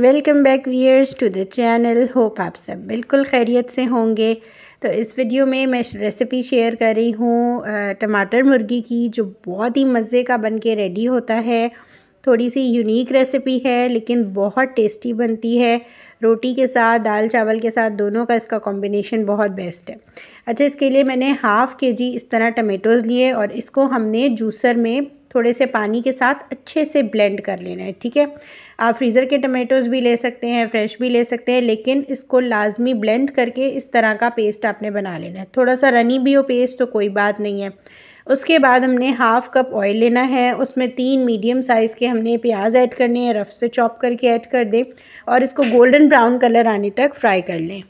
welcome back viewers to the channel hope आप सब बिल्कुल खैरियत से होंगे तो इस वीडियो में मैं रेसिपी शेयर कर रही हूँ टमाटर मुर्गी की जो बहुत ही मज़े का बन के रेडी होता है थोड़ी सी यूनिक रेसिपी है लेकिन बहुत टेस्टी बनती है रोटी के साथ दाल चावल के साथ दोनों का इसका कॉम्बिनेशन बहुत बेस्ट है अच्छा इसके लिए मैंने हाफ़ के जी इस तरह टमेटोज़ लिए और इसको हमने जूसर में थोड़े से पानी के साथ अच्छे से ब्लेंड कर लेना है ठीक है आप फ्रीज़र के टमाटोज़ भी ले सकते हैं फ्रेश भी ले सकते हैं लेकिन इसको लाजमी ब्लेंड करके इस तरह का पेस्ट आपने बना लेना है थोड़ा सा रनी भी हो पेस्ट तो कोई बात नहीं है उसके बाद हमने हाफ़ कप ऑयल लेना है उसमें तीन मीडियम साइज़ के हमने प्याज ऐड करने हैं रफ़ से चॉप करके ऐड कर दें और इसको गोल्डन ब्राउन कलर आने तक फ्राई कर लें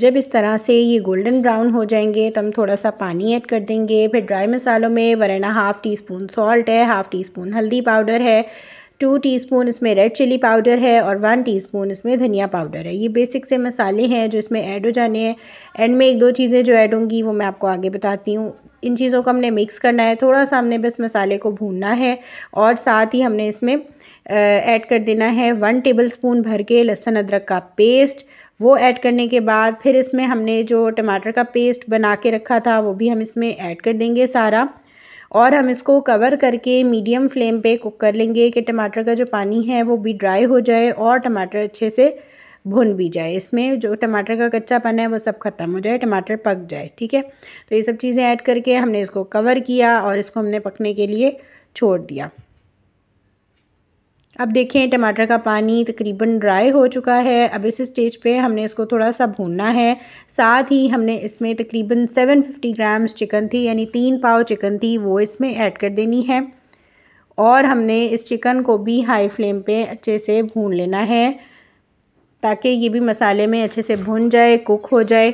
जब इस तरह से ये गोल्डन ब्राउन हो जाएंगे तो हम थोड़ा सा पानी ऐड कर देंगे फिर ड्राई मसालों में one and half teaspoon salt है हाफ़ टी स्पून हल्दी पाउडर है टू टीस्पून इसमें रेड चिली पाउडर है और वन टीस्पून इसमें धनिया पाउडर है ये बेसिक से मसाले हैं जो इसमें ऐड हो जाने हैं एंड में एक दो चीज़ें जो ऐड होंगी वो मैं आपको आगे बताती हूँ इन चीज़ों को हमने मिक्स करना है थोड़ा सा हमने बस मसाले को भूनना है और साथ ही हमने इसमें ऐड कर देना है वन टेबल स्पून भर के लहसुन अदरक का पेस्ट वो ऐड करने के बाद फिर इसमें हमने जो टमाटर का पेस्ट बना के रखा था वो भी हम इसमें ऐड कर देंगे सारा और हम इसको कवर करके मीडियम फ्लेम पे कुक कर लेंगे कि टमाटर का जो पानी है वो भी ड्राई हो जाए और टमाटर अच्छे से भुन भी जाए इसमें जो टमाटर का कच्चापन है वो सब ख़त्म हो जाए टमाटर पक जाए ठीक है तो ये सब चीज़ें ऐड करके हमने इसको कवर किया और इसको हमने पकने के लिए छोड़ दिया अब देखें टमाटर का पानी तकरीबन ड्राई हो चुका है अब इस स्टेज पे हमने इसको थोड़ा सा भूनना है साथ ही हमने इसमें तकरीबन 750 ग्राम्स चिकन थी यानी तीन पाव चिकन थी वो इसमें ऐड कर देनी है और हमने इस चिकन को भी हाई फ्लेम पे अच्छे से भून लेना है ताकि ये भी मसाले में अच्छे से भुन जाए कुक हो जाए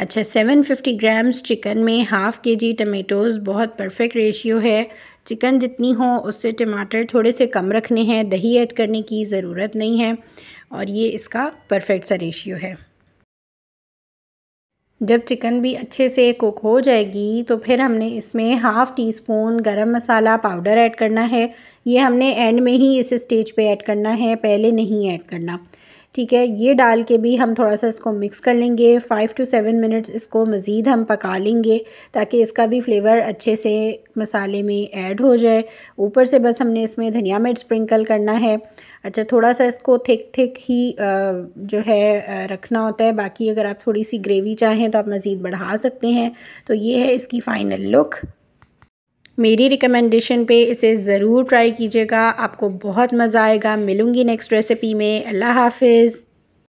अच्छा 750 ग्राम्स चिकन में हाफ़ के जी टमेटोज़ बहुत परफेक्ट रेशियो है चिकन जितनी हो उससे टमाटर थोड़े से कम रखने हैं दही ऐड करने की ज़रूरत नहीं है और ये इसका परफेक्ट सा रेशियो है जब चिकन भी अच्छे से कुक हो जाएगी तो फिर हमने इसमें हाफ़ टी स्पून गर्म मसाला पाउडर ऐड करना है ये हमने एंड में ही इस स्टेज पे ऐड करना है पहले नहीं ऐड करना ठीक है ये डाल के भी हम थोड़ा सा इसको मिक्स कर लेंगे फ़ाइव टू सेवन मिनट्स इसको मज़ीद हम पका लेंगे ताकि इसका भी फ्लेवर अच्छे से मसाले में ऐड हो जाए ऊपर से बस हमने इसमें धनिया मिर्च स्प्रिंकल करना है अच्छा थोड़ा सा इसको थिक थिक ही जो है रखना होता है बाकी अगर आप थोड़ी सी ग्रेवी चाहें तो आप मज़ीद बढ़ा सकते हैं तो ये है इसकी फ़ाइनल लुक मेरी रिकमेंडेशन पे इसे ज़रूर ट्राई कीजिएगा आपको बहुत मज़ा आएगा मिलूँगी नेक्स्ट रेसिपी में अल्लाह हाफिज़